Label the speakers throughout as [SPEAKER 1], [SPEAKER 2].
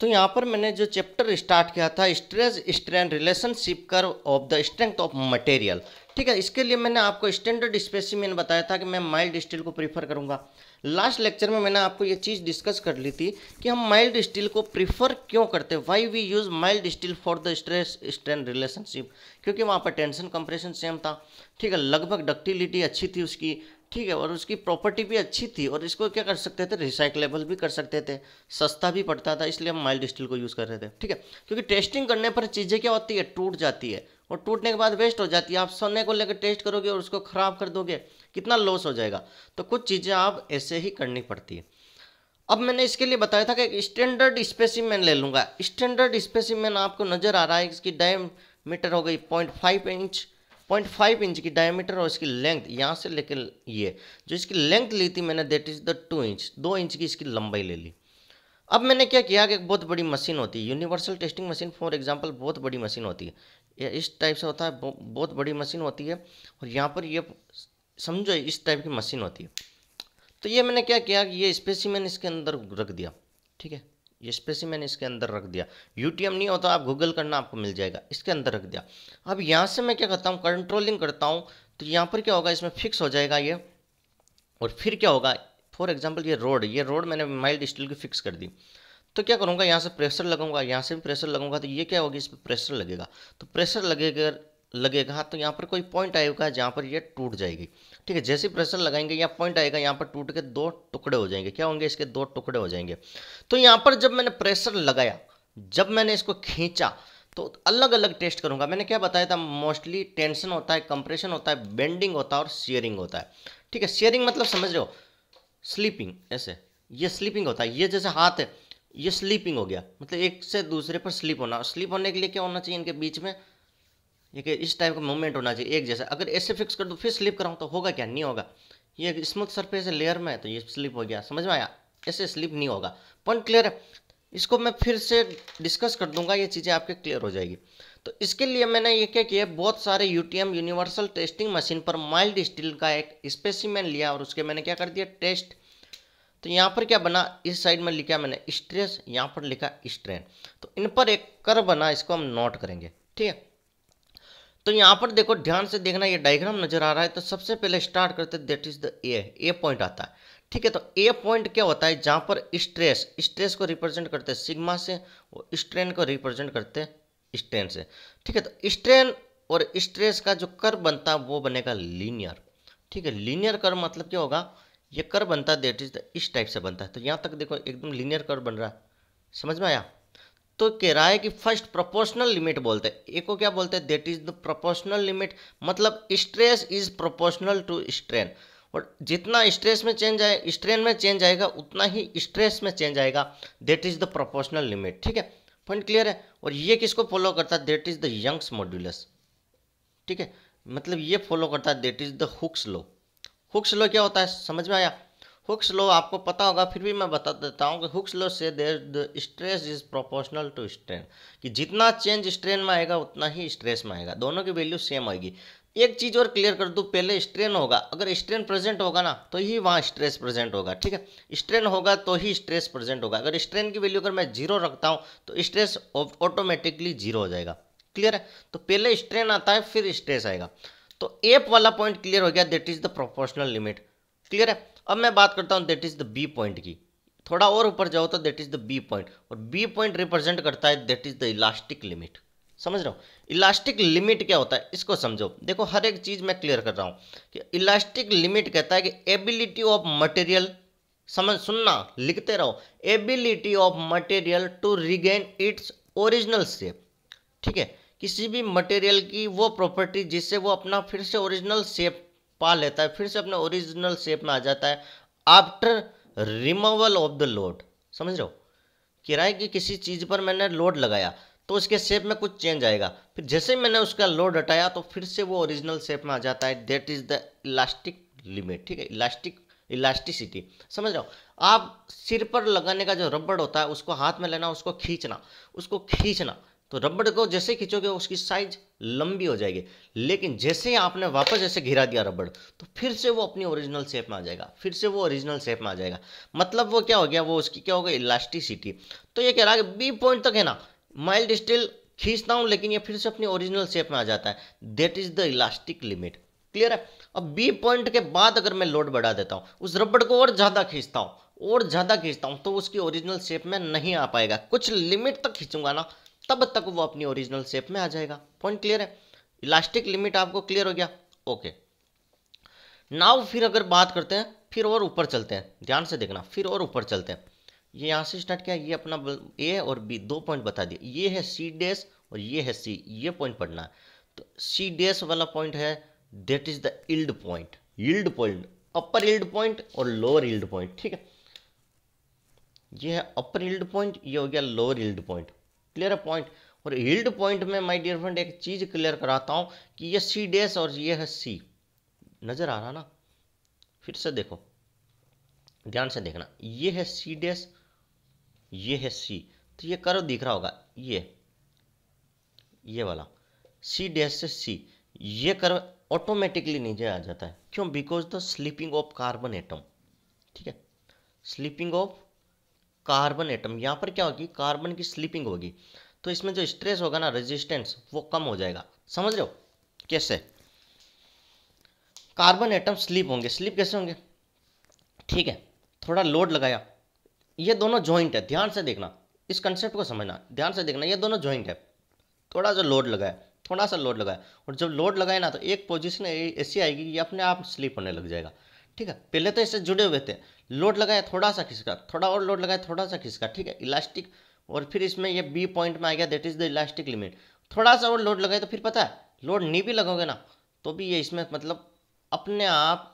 [SPEAKER 1] तो यहाँ पर मैंने जो चैप्टर स्टार्ट किया था स्ट्रेस स्ट्रेन रिलेशनशिप कर of the strength of material ठीक है इसके लिए मैंने आपको स्टैंडर्ड मैंने बताया था कि मैं माइल्ड स्टील को प्रीफर करूँगा लास्ट लेक्चर में मैंने आपको ये चीज़ डिस्कस कर ली थी कि हम माइल्ड स्टील को प्रीफर क्यों करते why we use mild steel for the stress strain relationship क्योंकि वहाँ पर टेंशन कंप्रेशन सेम था ठीक है लगभग डक्टिलिटी अच्छी थी उसकी ठीक है और उसकी प्रॉपर्टी भी अच्छी थी और इसको क्या कर सकते थे रिसाइकलेबल भी कर सकते थे सस्ता भी पड़ता था इसलिए हम माइल्ड स्टील को यूज़ कर रहे थे ठीक है क्योंकि टेस्टिंग करने पर चीज़ें क्या होती है टूट जाती है और टूटने के बाद वेस्ट हो जाती है आप सोने को लेकर टेस्ट करोगे और उसको ख़राब कर दोगे कितना लॉस हो जाएगा तो कुछ चीज़ें आप ऐसे ही करनी पड़ती है अब मैंने इसके लिए बताया था कि स्टैंडर्ड मैन ले लूँगा स्टैंडर्ड मैन आपको नज़र आ रहा है इसकी डायमीटर हो गई point five inch point five inch की डायमीटर और इसकी लेंथ यहाँ से लेकर ये जो इसकी लेंथ ली थी मैंने that is the two inch दो इंच की इसकी लंबाई ले ली अब मैंने क्या किया कि एक बहुत बड़ी मशीन होती है universal testing machine for example बहुत बड़ी मशीन होती है इस टाइप से होता है बहुत बड़ी मशीन होती है और यहाँ पर ये समझो इस टाइप की मशीन होती है तो ये मैंने क्या किया कि ये स्पेसिमेन इसके अंदर रख दिया ठीक है ये स्पेसी मैंने इसके अंदर रख दिया यूटीएम नहीं होता आप गूगल करना आपको मिल जाएगा इसके अंदर रख दिया अब यहाँ से मैं क्या करता हूँ कंट्रोलिंग करता हूँ तो यहाँ पर क्या होगा इसमें फिक्स हो जाएगा ये और फिर क्या होगा फॉर एग्जाम्पल ये रोड ये रोड मैंने माइल्ड स्टील की फिक्स कर दी तो क्या करूँगा यहाँ से प्रेशर लगाऊंगा यहाँ से भी प्रेशर लगाऊंगा तो ये क्या होगी इस पर प्रेशर लगेगा तो प्रेशर लगेगा लगेगा तो यहाँ पर कोई पॉइंट आएगा जहाँ पर ये टूट जाएगी ठीक है जैसे प्रेशर लगाएंगे यहाँ पॉइंट आएगा यहाँ पर टूट के दो टुकड़े हो जाएंगे क्या होंगे इसके दो टुकड़े हो जाएंगे तो यहाँ पर जब मैंने प्रेशर लगाया जब मैंने इसको खींचा तो अलग अलग टेस्ट करूंगा मैंने क्या बताया था मोस्टली टेंशन होता है कंप्रेशन होता है बेंडिंग होता है और शेयरिंग होता है ठीक है शेयरिंग मतलब समझ रहे हो स्लीपिंग ऐसे ये स्लीपिंग होता है ये जैसे हाथ है ये स्लीपिंग हो गया मतलब एक से दूसरे पर स्लीप होना स्लीप होने के लिए क्या होना चाहिए इनके बीच में ये इस टाइप का मूवमेंट होना चाहिए एक जैसा अगर ऐसे फिक्स कर दूँ फिर स्लिप कराऊँ तो होगा क्या नहीं होगा ये स्मूथ सरफेस है लेयर में तो ये स्लिप हो गया समझ में आया ऐसे स्लिप नहीं होगा पॉइंट क्लियर है इसको मैं फिर से डिस्कस कर दूंगा ये चीज़ें आपके क्लियर हो जाएगी तो इसके लिए मैंने ये क्या किया बहुत सारे यू यूनिवर्सल टेस्टिंग मशीन पर माइल्ड स्टील का एक स्पेसिमेन लिया और उसके मैंने क्या कर दिया टेस्ट तो यहाँ पर क्या बना इस साइड में लिखा मैंने स्ट्रेस यहाँ पर लिखा स्ट्रेन तो इन पर एक कर बना इसको हम नोट करेंगे ठीक है तो यहाँ पर देखो ध्यान से देखना ये डायग्राम नजर आ रहा है तो सबसे पहले स्टार्ट करते that is the A A point आता है ठीक है तो ए पॉइंट क्या होता है जहाँ पर स्ट्रेस स्ट्रेस को रिप्रेजेंट करते हैं सिग्मा से और स्ट्रेन को रिप्रेजेंट करते हैं स्ट्रेन से ठीक है तो स्ट्रेन और स्ट्रेस का जो कर बनता है वो बनेगा लीनियर ठीक है लीनियर कर मतलब क्या होगा ये कर बनता है दैट इज द इस टाइप से बनता है तो यहाँ तक देखो एकदम लीनियर कर बन रहा है समझ में आया तो किराए की फर्स्ट प्रोपोर्शनल लिमिट बोलते हैं एक को क्या बोलते हैं that is the proportional limit मतलब stress is proportional to strain और जितना स्ट्रेस में चेंज आए स्ट्रेन में चेंज आएगा उतना ही स्ट्रेस में चेंज आएगा that is the proportional limit ठीक है पॉइंट क्लियर है और ये किसको फॉलो करता है that is the Young's modulus ठीक है मतलब ये फॉलो करता है that is the Hooke's law Hooke's law क्या होता है समझ में आया हुक्स लो आपको पता होगा फिर भी मैं बता देता हूँ कि हुक्स लो से there the stress is proportional to strain कि जितना चेंज स्ट्रेन में आएगा उतना ही स्ट्रेस में आएगा दोनों की वैल्यू सेम आएगी एक चीज़ और क्लियर कर दूँ पहले स्ट्रेन होगा अगर स्ट्रेन प्रेजेंट होगा ना तो ही वहाँ स्ट्रेस प्रेजेंट होगा ठीक है स्ट्रेन होगा तो ही स्ट्रेस प्रेजेंट होगा अगर स्ट्रेन की वैल्यू अगर मैं जीरो रखता हूँ तो स्ट्रेस ऑटोमेटिकली जीरो हो जाएगा क्लियर है तो पहले स्ट्रेन आता है फिर स्ट्रेस आएगा तो एप वाला पॉइंट क्लियर हो गया that is the proportional limit clear है अब मैं बात करता हूँ that is the B point की थोड़ा और ऊपर जाओ तो that is the B point और बी पॉइंट रिप्रेजेंट करता है that is the elastic limit समझ रहा हूँ इलास्टिक लिमिट क्या होता है इसको समझो देखो हर एक चीज़ मैं क्लियर कर रहा हूँ कि इलास्टिक लिमिट कहता है कि एबिलिटी ऑफ मटेरियल समझ सुनना लिखते रहो ability of material to regain its original shape ठीक है किसी भी मटेरियल की वो प्रॉपर्टी जिससे वो अपना फिर से ओरिजिनल शेप पा लेता है फिर से अपने ओरिजिनल शेप में आ जाता है after removal of the load समझ रहे हो किराए की किसी चीज़ पर मैंने लोड लगाया तो उसके शेप में कुछ चेंज आएगा फिर जैसे ही मैंने उसका लोड हटाया तो फिर से वो ओरिजिनल शेप में आ जाता है that is the elastic limit ठीक है इलास्टिक इलास्टिसिटी समझ रहे हो आप सिर पर लगाने का जो रबड़ होता है उसको हाथ में लेना उसको खींचना उसको खींचना तो रबड़ को जैसे खींचोगे उसकी साइज लंबी हो जाएगी लेकिन जैसे आपने वापस जैसे घिरा दिया रबड़ तो फिर से वो अपनी ओरिजिनल शेप में आ जाएगा फिर से वो ओरिजिनल शेप में आ जाएगा मतलब वो क्या हो गया वो उसकी क्या हो गई इलास्टिसिटी तो ये कह रहा है बी पॉइंट तक है ना माइल्ड स्टील खींचता हूँ लेकिन ये फिर से अपनी ओरिजिनल शेप में आ जाता है that is the elastic limit clear है अब बी पॉइंट के बाद अगर मैं लोड बढ़ा देता हूँ उस रबड़ को और ज़्यादा खींचता हूँ और ज़्यादा खींचता हूँ तो उसकी ओरिजिनल शेप में नहीं आ पाएगा कुछ लिमिट तक खींचूंगा ना तब तक वो अपनी ओरिजिनल शेप में आ जाएगा पॉइंट क्लियर है इलास्टिक लिमिट आपको क्लियर हो गया ओके नाउ फिर अगर बात करते हैं फिर और ऊपर चलते हैं ध्यान से देखना फिर और ऊपर चलते हैं ये यहाँ से स्टार्ट किया ये अपना ए और बी दो पॉइंट बता दिए ये है सी डेस और ये है सी ये पॉइंट पढ़ना है तो सी डेस वाला पॉइंट है that is the yield point yield point upper yield point और लोअर इल्ड पॉइंट ठीक है ये है अपर इल्ड पॉइंट ये हो गया लोअर इल्ड पॉइंट क्लियर है पॉइंट और हिल्ड पॉइंट में माय डियर फ्रेंड एक चीज़ क्लियर कराता हूं कि ये सी डेस और ये है सी नज़र आ रहा ना फिर से देखो ध्यान से देखना ये है सी डेस ये है सी तो ये करो दिख रहा होगा ये ये वाला सी डेस से सी ये कर्व ऑटोमेटिकली नीचे आ जाता है क्यों because the slipping of carbon atom ठीक है स्लीपिंग ऑफ कार्बन एटम यहाँ पर क्या होगी कार्बन की स्लीपिंग होगी तो इसमें जो स्ट्रेस होगा ना रेजिस्टेंस वो कम हो जाएगा समझ रहे हो कैसे कार्बन एटम स्लिप होंगे स्लिप कैसे होंगे ठीक है थोड़ा लोड लगाया ये दोनों जॉइंट है ध्यान से देखना इस कंसेप्ट को समझना ध्यान से देखना ये दोनों जॉइंट है थोड़ा सा लोड लगाया थोड़ा सा लोड लगाया और जब लोड लगाए ना तो एक पोजिशन ऐसी आएगी कि अपने आप स्लिप होने लग जाएगा ठीक है पहले तो इससे जुड़े हुए थे लोड लगाया थोड़ा सा खिसका थोड़ा और लोड लगाया थोड़ा सा खिसका ठीक है इलास्टिक और फिर इसमें ये बी पॉइंट में आ गया that is the elastic limit थोड़ा सा और लोड लगाए तो फिर पता है लोड नहीं भी लगोगे ना तो भी ये इसमें मतलब अपने आप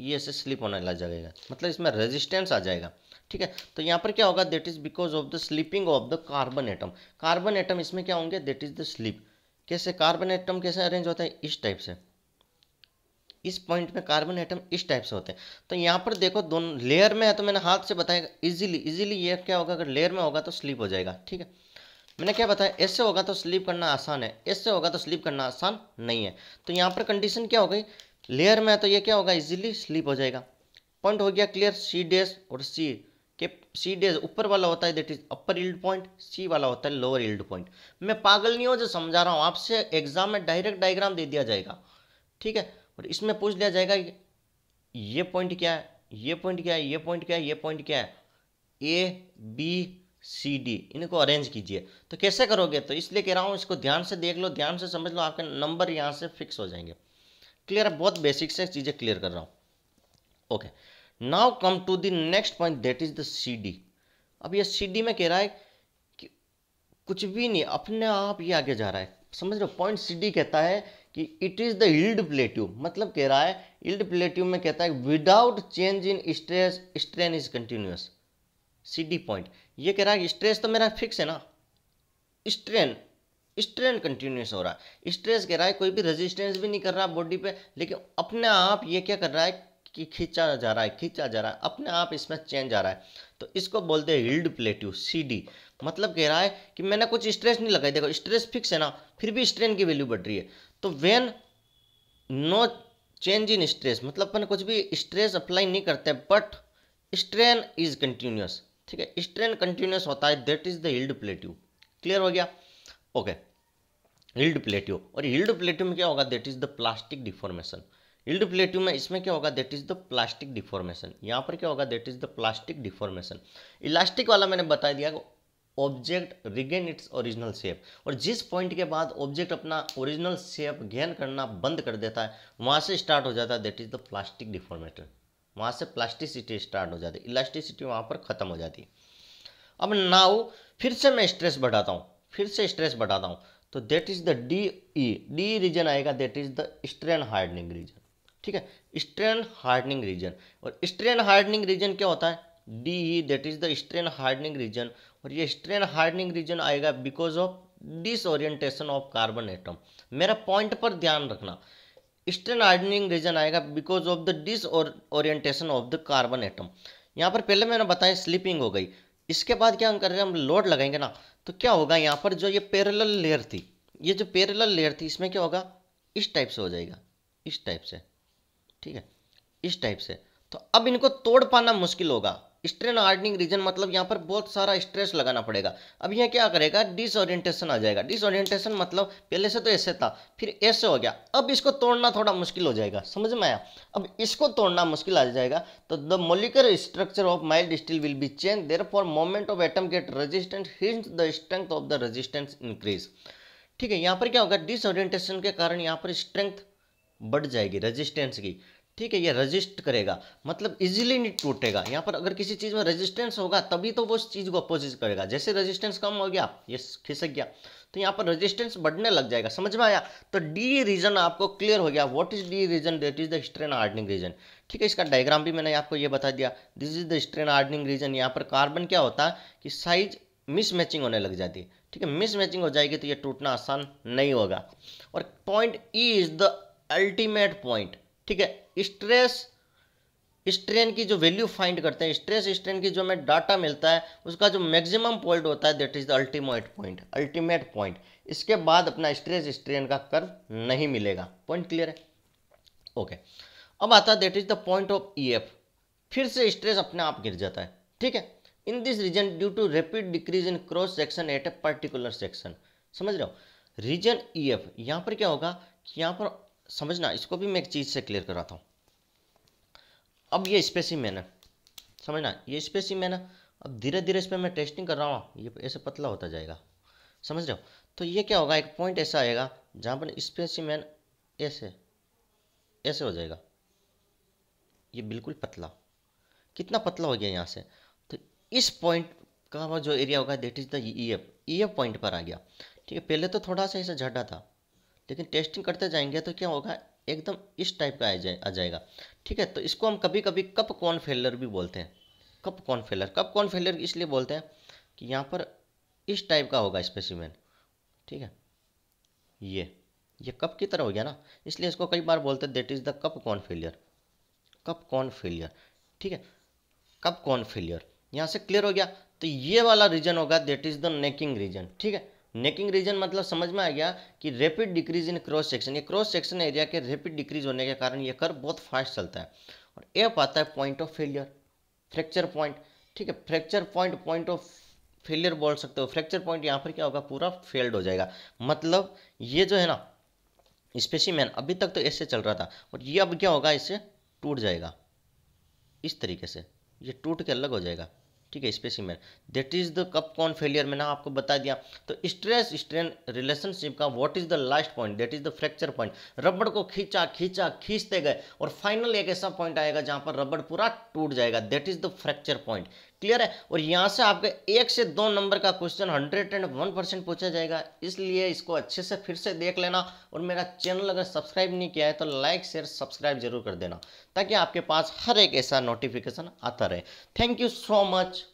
[SPEAKER 1] ये से स्लिप होने लग जाएगा मतलब इसमें रेजिस्टेंस आ जाएगा ठीक है तो यहाँ पर क्या होगा that is because of the slipping of the carbon atom carbon atom इसमें क्या होंगे दैट इज द स्लिप कैसे कार्बन एटम कैसे अरेंज होता है इस टाइप से इस पॉइंट में कार्बन आइटम इस टाइप से होते हैं तो यहाँ पर देखो दोनों लेयर में है तो मैंने हाथ से बताया इजीली इजीली ये क्या होगा अगर लेयर में होगा तो स्लिप हो जाएगा ठीक है मैंने क्या बताया ऐसे होगा तो स्लिप करना आसान है ऐसे होगा तो स्लिप करना आसान नहीं है तो यहाँ पर कंडीशन क्या हो गई लेयर में है तो ये क्या होगा इजिली स्लिप हो जाएगा पॉइंट हो गया क्लियर सी डेज और सी के सी डेज ऊपर वाला होता है that is upper yield point C वाला होता है लोअर इल्ड पॉइंट मैं पागल नहीं हूँ जो समझा रहा हूँ आपसे एग्जाम में डायरेक्ट डायग्राम दे दिया जाएगा ठीक है और इसमें पूछ लिया जाएगा ये पॉइंट क्या है ये पॉइंट क्या है ये पॉइंट क्या है ये पॉइंट क्या है ए बी सी डी इनको अरेंज कीजिए तो कैसे करोगे तो इसलिए कह रहा हूँ इसको ध्यान से देख लो ध्यान से समझ लो आपके नंबर यहाँ से फिक्स हो जाएंगे क्लियर है बहुत बेसिक से चीज़ें क्लियर कर रहा हूँ okay now come to the next point that is the C D अब ये सी डी में कह रहा है कि कुछ भी नहीं अपने आप ये आगे जा रहा है समझ लो पॉइंट सी डी कहता है कि it is the yield plateau मतलब कह रहा है हिल्ड प्लेट्यू में कहता है without change in stress strain is continuous C D point ये कह रहा है कि स्ट्रेस तो मेरा फिक्स है ना स्ट्रेन स्ट्रेन कंटिन्यूस हो रहा है स्ट्रेस कह रहा है कोई भी रेजिस्टेंस भी नहीं कर रहा बॉडी पे लेकिन अपने आप ये क्या कर रहा है कि खींचा जा रहा है खींचा जा रहा है अपने आप इसमें चेंज आ रहा है तो इसको बोलते हैं हिल्ड प्लेट्यू सी डी मतलब कह रहा है कि मैंने कुछ स्ट्रेस नहीं लगाई देखो स्ट्रेस फिक्स है ना फिर भी स्ट्रेन की वैल्यू बढ़ रही है तो when no change in stress मतलब अपन कुछ भी स्ट्रेस अप्लाई नहीं करते बट स्ट्रेन इज कंटिन्यूस ठीक है स्ट्रेन कंटिन्यूस होता है that is the yield plateau clear हो गया ओके हिल्ड प्लेट्यू और हिल्ड प्लेट्यू में क्या होगा that is the plastic deformation yield plateau में इसमें क्या होगा that is the plastic deformation यहाँ पर क्या होगा that is the plastic deformation elastic वाला मैंने बता दिया object regain its original shape और जिस पॉइंट के बाद ऑब्जेक्ट अपना ओरिजिनल शेप गेन करना बंद कर देता है वहाँ से स्टार्ट हो जाता है that is the plastic deformation वहाँ से प्लास्टिसिटी स्टार्ट हो जाती है इलास्टिसिटी वहाँ पर ख़त्म हो जाती है अब नाउ फिर से मैं स्ट्रेस बढ़ाता हूँ फिर से स्ट्रेस बढ़ाता हूँ तो that is the D E D region आएगा that is the strain hardening region ठीक है स्ट्रेन हार्डनिंग रीजन और स्ट्रेन हार्डनिंग रीजन क्या होता है D E that is the strain hardening region और ये स्ट्रेन हार्डनिंग रीजन आएगा because of disorientation of carbon atom मेरा पॉइंट पर ध्यान रखना स्ट्रेन हार्डनिंग रीजन आएगा because of the disorientation of the carbon atom यहाँ पर पहले मैंने बताया स्लिपिंग हो गई इसके बाद क्या हम कर रहे हैं हम लोड लगाएंगे ना तो क्या होगा यहाँ पर जो ये पेरल लेयर थी ये जो पेरल लेयर थी इसमें क्या होगा इस टाइप से हो जाएगा इस टाइप से ठीक है इस टाइप से तो अब इनको तोड़ पाना मुश्किल होगा स्ट्रेन हार्डनिंग रीजन मतलब यहाँ पर बहुत सारा स्ट्रेस लगाना पड़ेगा अब यह क्या करेगा डिसऑरियंटेशन आ जाएगा डिसऑरियंटेशन मतलब पहले से तो ऐसे था फिर ऐसे हो गया अब इसको तोड़ना थोड़ा मुश्किल हो जाएगा समझ में आया अब इसको तोड़ना मुश्किल आ जाएगा तो the molecular structure of mild steel will be change there for moment of atom get resistance hence the strength of the resistance increase ठीक है यहाँ पर क्या होगा डिसऑरियंटेशन के कारण यहाँ पर स्ट्रेंथ बढ़ जाएगी रेजिस्टेंस की ठीक है ये रजिस्ट करेगा मतलब इजीली नहीं टूटेगा यहाँ पर अगर किसी चीज़ में रेजिस्टेंस होगा तभी तो वो उस चीज़ को अपोजिट करेगा जैसे रेजिस्टेंस कम हो गया ये खिसक गया तो यहाँ पर रेजिस्टेंस बढ़ने लग जाएगा समझ में आया तो डी रीजन आपको क्लियर हो गया what is the region that is the strain hardening region ठीक है इसका डायग्राम भी मैंने आपको ये बता दिया this is the strain hardening region यहाँ पर कार्बन क्या होता है कि साइज मिसमैचिंग होने लग जाती है ठीक है मिसमैचिंग हो जाएगी तो ये टूटना आसान नहीं होगा और point E is the ultimate point ठीक है स्ट्रेस स्ट्रेन की जो वैल्यू फाइंड करते हैं स्ट्रेस स्ट्रेन की जो हमें डाटा मिलता है उसका जो मैक्सिमम पॉइंट होता है that is the ultimate point ultimate point इसके बाद अपना स्ट्रेस स्ट्रेन का कर्व नहीं मिलेगा पॉइंट क्लियर है ओके okay. अब आता है that is the point of E F फिर से स्ट्रेस अपने आप गिर जाता है ठीक है in this region due to rapid decrease in cross section at a particular section समझ रहे हो रीजन ई एफ यहाँ पर क्या होगा कि यहाँ पर समझना इसको भी मैं एक चीज़ से क्लियर कराता हूँ अब ये स्पेसिमैन है समझना ये स्पेसिमैन है अब धीरे धीरे इस पर मैं टेस्टिंग कर रहा हूँ ये ऐसे पतला होता जाएगा समझ रहे हो तो ये क्या होगा एक पॉइंट ऐसा आएगा जहाँ पर स्पेसिमैन ऐसे ऐसे हो जाएगा ये बिल्कुल पतला कितना पतला हो गया यहाँ से तो इस पॉइंट का जो एरिया होगा that is the E F E F point पर आ गया ठीक है पहले तो थोड़ा सा ऐसा झटा था लेकिन टेस्टिंग करते जाएंगे तो क्या होगा एकदम इस टाइप का आ जाए आ जाएगा ठीक है तो इसको हम कभी कभी कप कॉर्न फेलर भी बोलते हैं cup cone failure cup cone failure इसलिए बोलते हैं कि यहाँ पर इस टाइप का होगा स्पेसिमेन ठीक है ये ये कप की तरह हो गया ना इसलिए इसको कई बार बोलते हैं that is the cup cone failure cup cone failure ठीक है कप कॉर्न फेलियर यहाँ से क्लियर हो गया तो ये वाला रीजन होगा that is the necking region ठीक है नेकिंग रीजन मतलब समझ में आ गया कि rapid decrease in cross section ये क्रॉस सेक्शन एरिया के रैपिड डिक्रीज होने के कारण ये कर बहुत फास्ट चलता है और एफ आता है point of failure fracture point ठीक है fracture point point of failure बोल सकते हो फ्रैक्चर पॉइंट यहाँ पर क्या होगा पूरा फेल्ड हो जाएगा मतलब ये जो है ना स्पेसीमैन अभी तक तो ऐसे चल रहा था और ये अब क्या होगा इससे टूट जाएगा इस तरीके से ये टूट के अलग हो जाएगा ठीक है specimen that is the cup cone failure मैंने आपको बता दिया तो स्ट्रेस स्ट्रेन रिलेशनशिप का what is the last point that is the fracture point रबड़ को खींचा खींचा खींचते गए और फाइनल एक ऐसा पॉइंट आएगा जहां पर रबड़ पूरा टूट जाएगा that is the fracture point clear है और यहाँ से आपके एक से दो नंबर का question hundred and one percent पूछा जाएगा इसलिए इसको अच्छे से फिर से देख लेना और मेरा चैनल अगर सब्सक्राइब नहीं किया है तो लाइक शेयर सब्सक्राइब जरूर कर देना ताकि आपके पास हर एक ऐसा नोटिफिकेशन आता रहे थैंक यू सो मच